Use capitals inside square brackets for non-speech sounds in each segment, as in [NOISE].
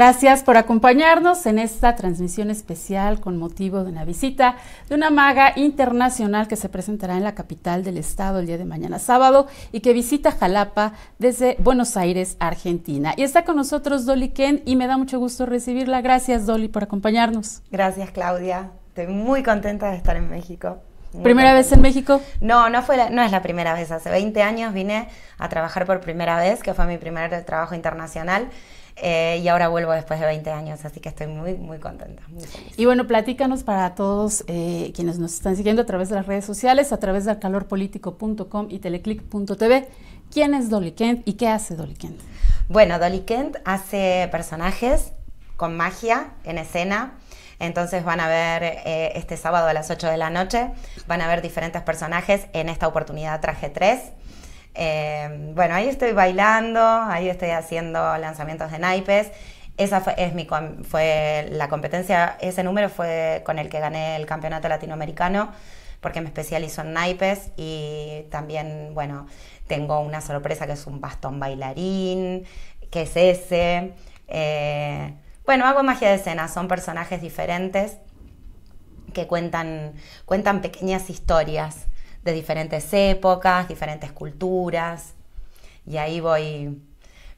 Gracias por acompañarnos en esta transmisión especial con motivo de una visita de una maga internacional que se presentará en la capital del estado el día de mañana sábado y que visita Jalapa desde Buenos Aires, Argentina. Y está con nosotros Dolly Ken y me da mucho gusto recibirla. Gracias Dolly por acompañarnos. Gracias Claudia. Estoy muy contenta de estar en México. ¿Primera vez en México? No, no, fue no es la primera vez. Hace 20 años vine a trabajar por primera vez, que fue mi primer trabajo internacional. Eh, y ahora vuelvo después de 20 años, así que estoy muy, muy contenta. Y bueno, platícanos para todos eh, quienes nos están siguiendo a través de las redes sociales, a través de calorpolitico.com y teleclick.tv, ¿quién es Dolly Kent y qué hace Dolly Kent? Bueno, Dolly Kent hace personajes con magia en escena. Entonces van a ver eh, este sábado a las 8 de la noche, van a ver diferentes personajes. En esta oportunidad traje tres. Em, bueno, ahí estoy bailando, ahí estoy haciendo lanzamientos de naipes. Esa fue, la competencia, ese número fue con el que gané el campeonato latinoamericano porque me especializo en naipes y también, bueno, tengo una sorpresa que es un bastón bailarín, que es ese. Eh, bueno, hago magia de escena, son personajes diferentes que cuentan, cuentan pequeñas historias de diferentes épocas, diferentes culturas. Y ahí voy,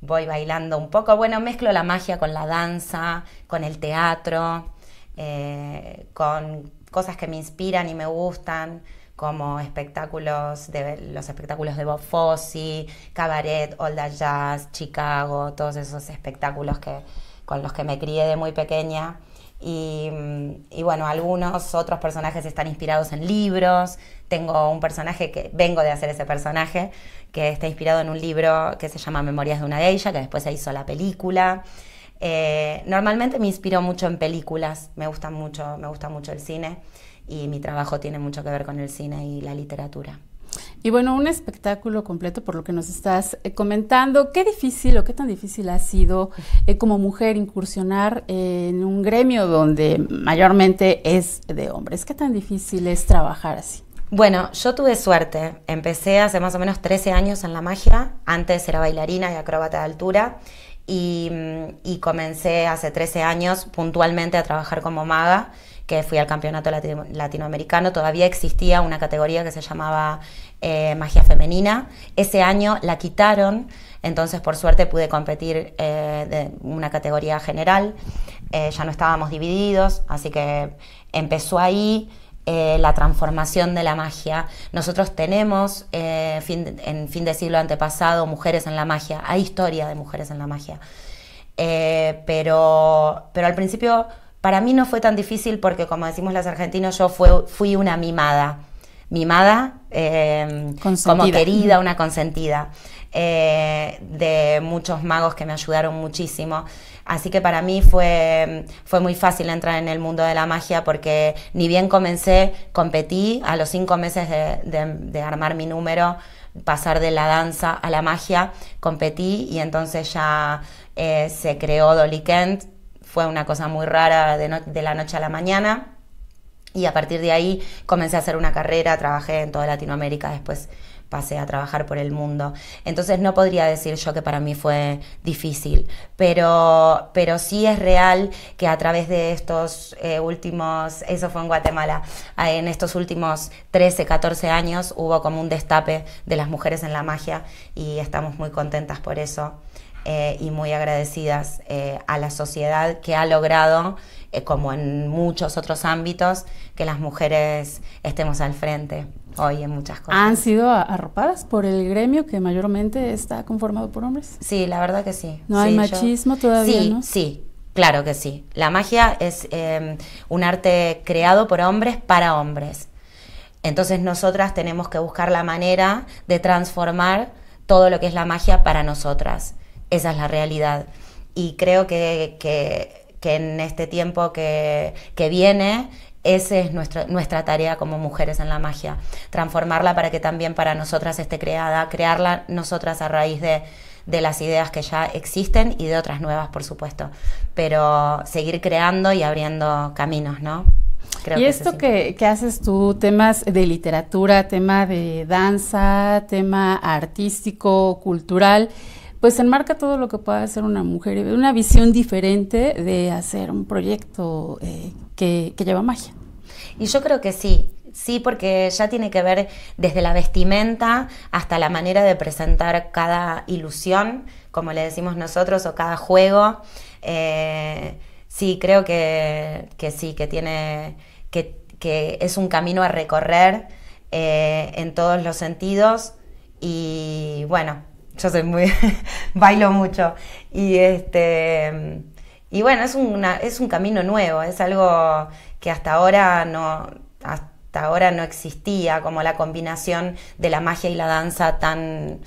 voy bailando un poco. Bueno, mezclo la magia con la danza, con el teatro, eh, con cosas que me inspiran y me gustan como espectáculos de los espectáculos de Bob Fosse, Cabaret, Old Jazz, Chicago, todos esos espectáculos que, con los que me crié de muy pequeña y, bueno, algunos otros personajes están inspirados en libros. Tengo un personaje que vengo de hacer ese personaje, que está inspirado en un libro que se llama Memorias de una de ellas, que después se hizo la película. Eh, normalmente me inspiro mucho en películas, me gusta mucho, me gusta mucho el cine y mi trabajo tiene mucho que ver con el cine y la literatura. Y bueno, un espectáculo completo por lo que nos estás eh, comentando. ¿Qué difícil o qué tan difícil ha sido eh, como mujer incursionar en un gremio donde mayormente es de hombres? ¿Qué tan difícil es trabajar así? Bueno, yo tuve suerte. Empecé hace más o menos 13 años en la magia. Antes era bailarina y acróbata de altura. Y, mm, y comencé hace 13 años puntualmente a trabajar como maga que fui al campeonato latinoamericano, todavía existía una categoría que se llamaba eh, magia femenina. Ese año la quitaron, entonces por suerte pude competir en eh, de una categoría general. Eh, ya no estábamos divididos, así que empezó ahí. la transformación de la magia. Nosotros tenemos en fin de siglo antepasado mujeres en la magia, hay historia de mujeres en la magia, pero, pero al principio para mí no fue tan difícil porque, como decimos las argentinos, yo fui una mimada. Mimada, em, como querida, una consentida. Eh, de muchos magos que me ayudaron muchísimo. Así que para mí fue, fue muy fácil entrar en el mundo de la magia porque ni bien comencé, competí a los cinco meses de, armar mi número, pasar de la danza a la magia, competí y entonces ya eh, se creó Dolly Kent, fue una cosa muy rara de, la noche a la mañana. Y a partir de ahí comencé a hacer una carrera, trabajé en toda Latinoamérica, después pasé a trabajar por el mundo. Entonces no podría decir yo que para mí fue difícil, pero, pero sí es real que a través de estos eh, últimos, eso fue en Guatemala, ah, en estos últimos 13, 14 años hubo como un destape de las mujeres en la magia y estamos muy contentas por eso. Eh, y muy agradecidas eh, a la sociedad que ha logrado, eh, como en muchos otros ámbitos, que las mujeres estemos al frente hoy en muchas cosas. ¿Han sido arropadas por el gremio que mayormente está conformado por hombres? Sí, la verdad que sí. ¿No hay machismo todavía? Sí, sí, claro que sí. La magia es em, un arte creado por hombres para hombres. Entonces nosotras tenemos que buscar la manera de transformar todo lo que es la magia para nosotras. Esa es la realidad. Y creo que, que, en este tiempo que, que viene esa es nuestra, nuestra tarea como mujeres en la magia, transformarla para que también para nosotras esté creada, crearla nosotras a raíz de, de, las ideas que ya existen y de otras nuevas, por supuesto, pero seguir creando y abriendo caminos, ¿no? Creo y esto que, que, haces tú, temas de literatura, tema de danza, tema artístico, cultural, pues enmarca todo lo que puede hacer una mujer, una visión diferente de hacer un proyecto eh, que, lleva magia. Y yo creo que sí, Sí, porque ya tiene que ver desde la vestimenta hasta la manera de presentar cada ilusión, como le decimos nosotros, o cada juego. Eh, sí, creo que, sí, que tiene. que, es un camino a recorrer eh, en todos los sentidos. Y bueno, yo soy muy, [LAUGHS] bailo mucho. Y, este, y bueno, es, es un camino nuevo, es algo que hasta ahora no, hasta ahora no existía, como la combinación de la magia y la danza tan,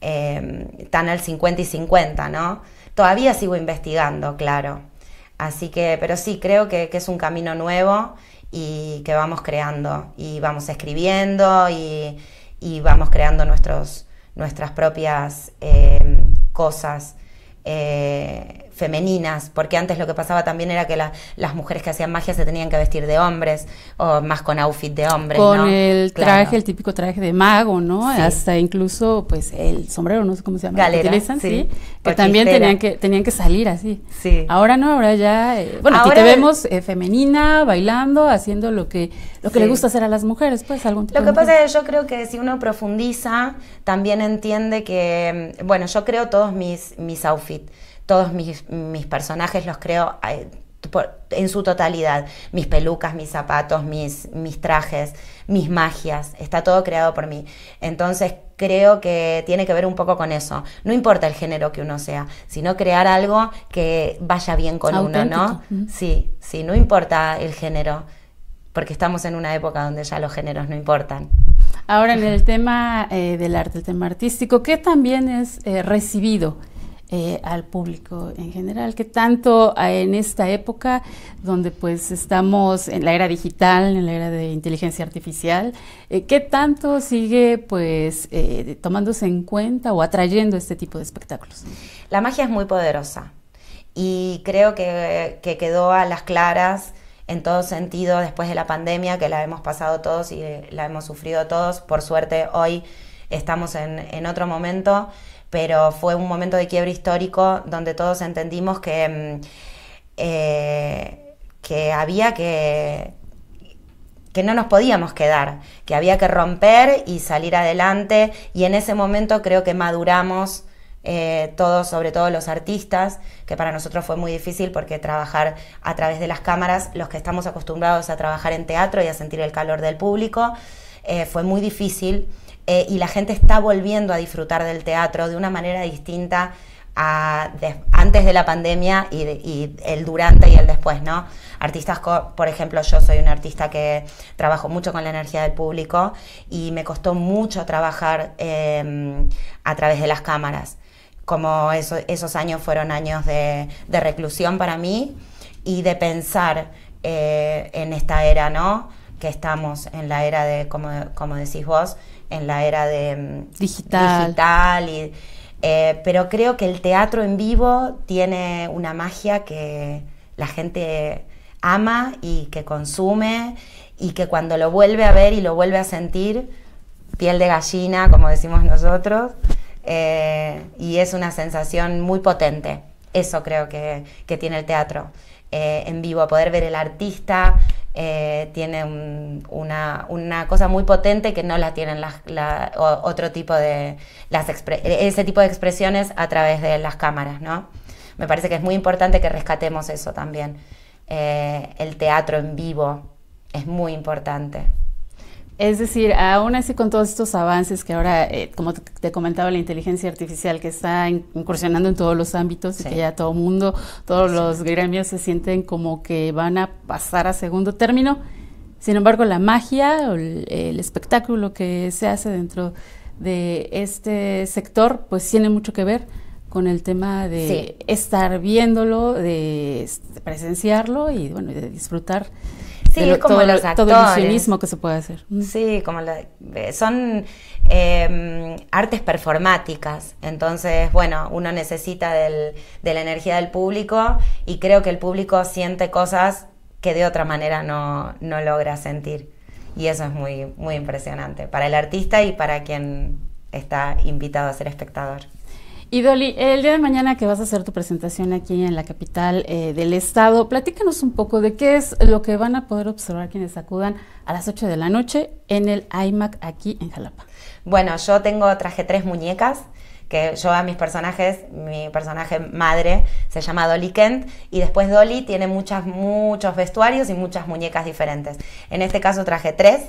eh, tan al 50 y 50, ¿no? Todavía sigo investigando, claro. Así que, pero sí, creo que, es un camino nuevo y que vamos creando y vamos escribiendo y vamos creando nuestros, nuestras propias eh, cosas, eh, femeninas, porque antes lo que pasaba también era que las mujeres que hacían magia se tenían que vestir de hombres o más con outfit de hombres. Con el traje, el típico traje de mago, ¿no? Hasta incluso pues el sombrero, no sé cómo se llama, Galera, que que también tenían que, tenían que salir así. Sí. Ahora no, ahora ya, eh, bueno, aquí te vemos eh, femenina, bailando, haciendo lo que, lo que le gusta hacer a las mujeres, pues algún tipo Lo que pasa es que yo creo que si uno profundiza, también entiende que, mm, bueno, yo creo todos mis, mis outfits todos mis, mis personajes los creo eh, en su totalidad. Mis pelucas, mis zapatos, mis, mis trajes, mis magias, está todo creado por mí. Entonces creo que tiene que ver un poco con eso. No importa el género que uno sea, sino crear algo que vaya bien con uno, ¿no? Sí, sí, no importa el género, porque estamos en una época donde ya los géneros no importan. Ahora, en el tema eh, del arte, el tema artístico, ¿qué también es eh, recibido eh, al público en general, que tanto ah, en esta época donde pues estamos en la era digital, en la era de inteligencia artificial, eh, qué tanto sigue pues eh, tomándose en cuenta o atrayendo este tipo de espectáculos. La magia es muy poderosa y creo que, quedó a las claras en todo sentido después de la pandemia, que la hemos pasado todos y eh, la hemos sufrido todos. Por suerte hoy estamos en, en otro momento pero fue un momento de quiebre histórico donde todos entendimos que, mm, eh, había que no nos podíamos quedar, que había que romper y salir adelante y en ese momento creo que maduramos eh, todos, sobre todo los artistas, que para nosotros fue muy difícil porque trabajar a través de las cámaras, los que estamos acostumbrados a trabajar en teatro y a sentir el calor del público, eh, fue muy difícil. Eh, y la gente está volviendo a disfrutar del teatro de una manera distinta antes de la pandemia y, el durante y el después, ¿no? Artistas, por ejemplo, yo soy un artista que trabajo mucho con la energía del público y me costó mucho trabajar em, a través de las cámaras. Como esos años fueron años de, reclusión para mí y de pensar eh, en esta era, ¿no? Que estamos en la era de, como decís vos, en la era de mm, digital, y, eh, pero creo que el teatro en vivo tiene una magia que la gente ama y que consume y que cuando lo vuelve a ver y lo vuelve a sentir, piel de gallina, como decimos nosotros, eh, y es una sensación muy potente. Eso creo que, tiene el teatro eh, en vivo, poder ver el artista, eh, tiene una, una, cosa muy potente que no la tienen las, otro tipo de las ese tipo de expresiones a través de las cámaras, ¿no? Me parece que es muy importante que rescatemos eso también. Eh, el teatro en vivo es muy importante. Es decir, aún así con todos estos avances que ahora, eh, como te comentaba, la inteligencia artificial que está incursionando en todos los ámbitos y que ya todo mundo, todos los gremios se sienten como que van a pasar a segundo término. Sin embargo, la magia o el, espectáculo que se hace dentro de este sector, pues tiene mucho que ver con el tema de estar viéndolo, de presenciarlo y bueno, de disfrutar Sí, es como todo, el cinismo que se puede hacer. Sí, como eh, son em, artes performáticas. Entonces, bueno, uno necesita del, de la energía del público y creo que el público siente cosas que de otra manera no, no logra sentir. Y eso es muy, muy impresionante para el artista y para quien está invitado a ser espectador. Y Dolly, el día de mañana que vas a hacer tu presentación aquí en la capital eh, del estado, platícanos un poco de qué es lo que van a poder observar quienes acudan a las 8 de la noche en el IMAC aquí en Jalapa. Bueno, yo tengo, traje tres muñecas que yo a mis personajes, mi personaje madre se llama Dolly Kent y después Dolly tiene muchas, muchos vestuarios y muchas muñecas diferentes. En este caso traje tres,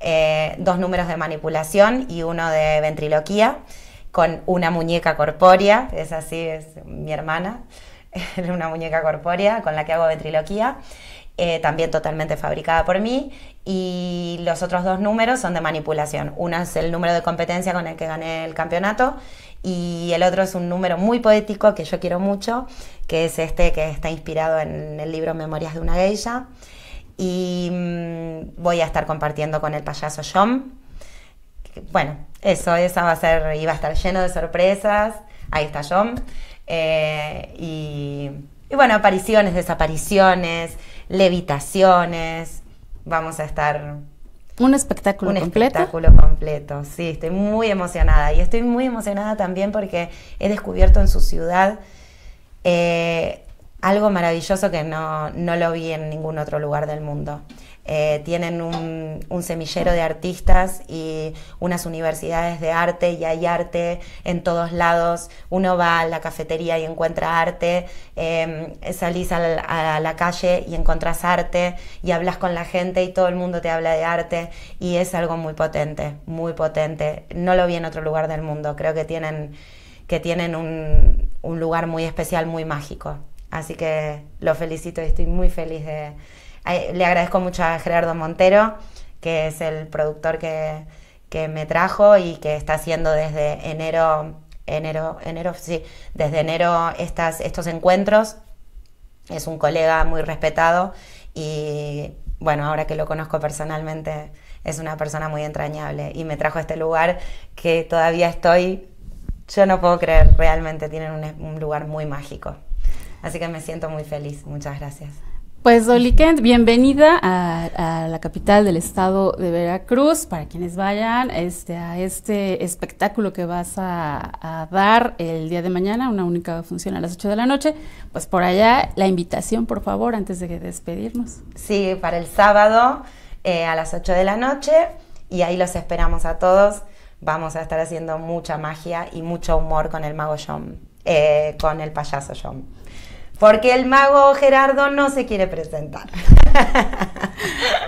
eh, dos números de manipulación y uno de ventriloquía con una muñeca corpórea, es así, es mi hermana, [LAUGHS] una muñeca corpórea con la que hago ventriloquía, eh, también totalmente fabricada por mí, y los otros dos números son de manipulación. Uno es el número de competencia con el que gané el campeonato y el otro es un número muy poético que yo quiero mucho, que es este que está inspirado en el libro Memorias de una geisha. Y mm, voy a estar compartiendo con el payaso John bueno, eso, esa va a ser, iba a estar lleno de sorpresas. Ahí está John. Eh, y, bueno, apariciones, desapariciones, levitaciones. Vamos a estar. Un espectáculo completo. Un espectáculo completo, sí, estoy muy emocionada. Y estoy muy emocionada también porque he descubierto en su ciudad eh, algo maravilloso que no, no lo vi en ningún otro lugar del mundo. Eh, tienen un, semillero de artistas y unas universidades de arte y hay arte en todos lados. Uno va a la cafetería y encuentra arte, em, salís a la, calle y encontrás arte y hablas con la gente y todo el mundo te habla de arte y es algo muy potente, muy potente. No lo vi en otro lugar del mundo, creo que tienen, que tienen un, un lugar muy especial, muy mágico. Así que lo felicito y estoy muy feliz de, le agradezco mucho a Gerardo Montero, que es el productor que, me trajo y que está haciendo desde enero, enero, enero, sí, desde enero estos encuentros. Es un colega muy respetado y bueno, ahora que lo conozco personalmente, es una persona muy entrañable y me trajo a este lugar que todavía estoy, yo no puedo creer, realmente tienen un lugar muy mágico. Así que me siento muy feliz, muchas gracias. Pues Kent, bienvenida a, la capital del estado de Veracruz, para quienes vayan este, a este espectáculo que vas a, dar el día de mañana, una única función a las 8 de la noche, pues por allá la invitación, por favor, antes de despedirnos. Sí, para el sábado eh, a las 8 de la noche y ahí los esperamos a todos. Vamos a estar haciendo mucha magia y mucho humor con el mago John, eh, con el payaso John. Porque el mago Gerardo no se quiere presentar. [LAUGHS]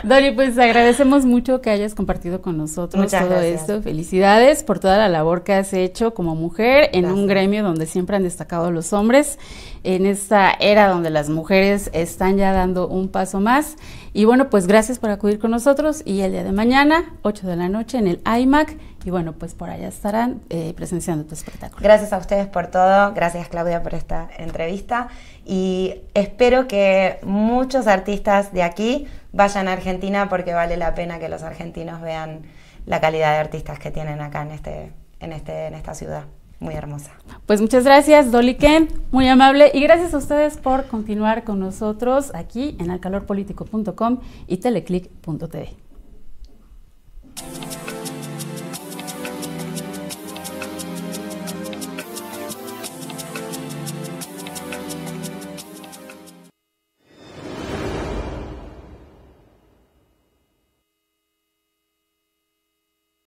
Dori, pues agradecemos mucho que hayas compartido con nosotros todo esto. Felicidades por toda la labor que has hecho como mujer en un gremio donde siempre han destacado los hombres, en esta era donde las mujeres están ya dando un paso más. Y bueno, pues gracias por acudir con nosotros y el día de mañana, 8 de la noche, en el IMAC y bueno, pues por allá estarán eh, presenciando tu espectáculo. Gracias a ustedes por todo, gracias Claudia por esta entrevista y espero que muchos artistas de aquí vayan a Argentina porque vale la pena que los argentinos vean la calidad de artistas que tienen acá en, este, en, este, en esta ciudad muy hermosa. Pues muchas gracias, Dolly Ken, muy amable, y gracias a ustedes por continuar con nosotros aquí en alcalorpolitico.com y teleclick.tv.